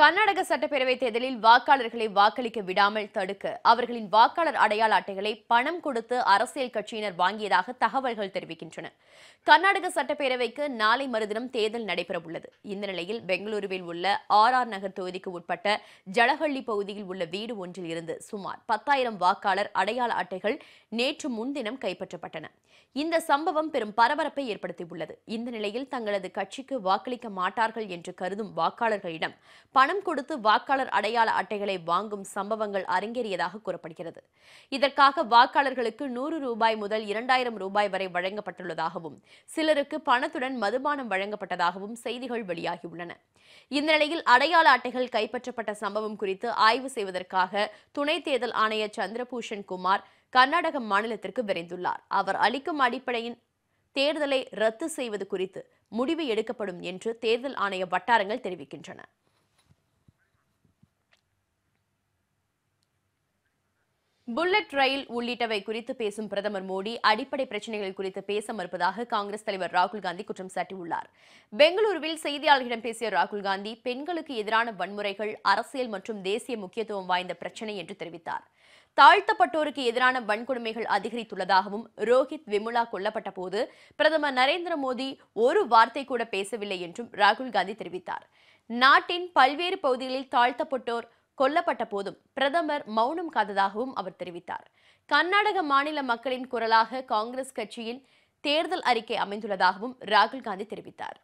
கர்நாடக சட்டப்பேரவை தேர்தலில் வாக்காளர்களை வாக்களிக்க விடாமல் தடுக்க அவர்களின் வாக்காளர் அடையாள அட்டைகளை பணம் கொடுத்து அரசியல் கட்சியினர் வாங்கியதாக தகவல்கள் தெரிவிக்கின்றன கர்நாடக சட்டப்பேரவைக்கு நாளை மறுதினம் தேர்தல் நடைபெறவுள்ளது இந்த நிலையில் பெங்களூருவில் உள்ள ஆர் ஆர் நகர் தொகுதிக்கு உட்பட்ட ஜலஹள்ளி பகுதியில் உள்ள வீடு ஒன்றில் இருந்து சுமார் பத்தாயிரம் வாக்காளர் அடையாள அட்டைகள் நேற்று முன்தினம் கைப்பற்றப்பட்டன இந்த சம்பவம் பெரும் பரபரப்பை ஏற்படுத்தியுள்ளது இந்த நிலையில் தங்களது கட்சிக்கு வாக்களிக்க மாட்டார்கள் என்று கருதும் வாக்காளர்களிடம் பணம் கொடுத்து வாக்காளர் அடையாள அட்டைகளை வாங்கும் சம்பவங்கள் அரங்கேறியதாக கூறப்படுகிறது இதற்காக வாக்காளர்களுக்கு நூறு ரூபாய் முதல் இரண்டாயிரம் ரூபாய் வரை வழங்கப்பட்டுள்ளதாகவும் சிலருக்கு பணத்துடன் மதுபானம் வழங்கப்பட்டதாகவும் செய்திகள் வெளியாகியுள்ளன இந்நிலையில் அடையாள அட்டைகள் கைப்பற்றப்பட்ட சம்பவம் குறித்து ஆய்வு செய்வதற்காக துணை தேர்தல் ஆணையர் சந்திரபூஷன் குமார் கர்நாடக மாநிலத்திற்கு விரைந்துள்ளார் அவர் அளிக்கும் அடிப்படையின் தேர்தலை ரத்து செய்வது குறித்து முடிவு எடுக்கப்படும் என்று தேர்தல் ஆணைய வட்டாரங்கள் தெரிவிக்கின்றன புல்லட் ரயில் உள்ளிட்டவை குறித்து பேசும் பிரதமர் மோடி அடிப்படை பிரச்சனைகள் குறித்து பேச மறுப்பதாக காங்கிரஸ் தலைவர் ராகுல் காந்தி குற்றம் சாட்டியுள்ளார் பெங்களூருவில் செய்தியாளர்களிடம் பேசிய ராகுல் காந்தி பெண்களுக்கு எதிரான வன்முறைகள் அரசியல் மற்றும் தேசிய முக்கியத்துவம் வாய்ந்த பிரச்சினை என்று தெரிவித்தார் தாழ்த்தப்பட்டோருக்கு எதிரான வன்கொடுமைகள் அதிகரித்துள்ளதாகவும் ரோஹித் விமுலா கொல்லப்பட்ட போது பிரதமர் நரேந்திர மோடி ஒரு வார்த்தை கூட பேசவில்லை என்றும் ராகுல் காந்தி தெரிவித்தார் நாட்டின் பல்வேறு பகுதிகளில் தாழ்த்தப்பட்டோர் கொல்லப்பட்ட போதும் பிரதமர் மௌனம் காத்ததாகவும் அவர் தெரிவித்தார் கர்நாடக மாநில மக்களின் குரலாக காங்கிரஸ் கட்சியின் தேர்தல் அறிக்கை அமைந்துள்ளதாகவும் ராகுல் காந்தி தெரிவித்தார்